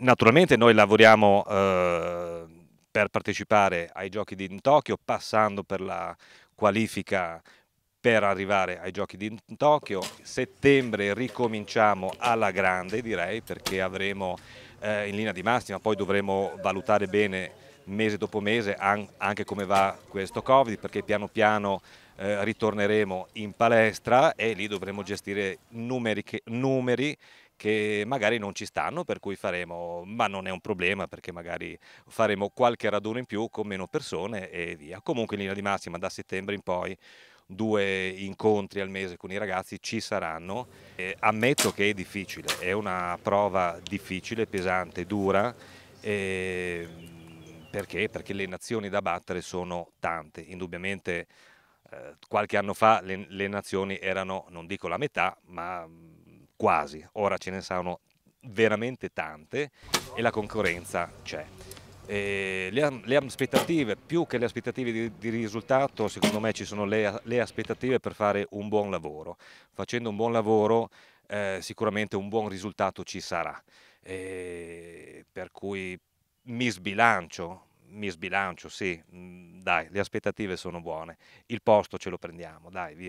naturalmente noi lavoriamo eh, per partecipare ai giochi di Tokyo, passando per la qualifica per arrivare ai giochi di Tokyo. Settembre ricominciamo alla grande direi perché avremo eh, in linea di massima, poi dovremo valutare bene mese dopo mese anche come va questo Covid perché piano piano eh, ritorneremo in palestra e lì dovremo gestire numeri che, numeri che magari non ci stanno, per cui faremo, ma non è un problema perché magari faremo qualche raduno in più con meno persone e via. Comunque in linea di massima da settembre in poi due incontri al mese con i ragazzi ci saranno. E ammetto che è difficile, è una prova difficile, pesante, dura. E ehm, perché? Perché le nazioni da battere sono tante, indubbiamente eh, qualche anno fa le, le nazioni erano, non dico la metà, ma quasi, ora ce ne sono veramente tante e la concorrenza c'è. Le, le, aspettative, più che le aspettative di, di risultato, secondo me ci sono le, le, aspettative per fare un buon lavoro. Facendo un buon lavoro eh, sicuramente un buon risultato ci sarà. E per cui mi sbilancio, mi sbilancio, sì, mm, dai, le aspettative sono buone. Il posto ce lo prendiamo, dai, via.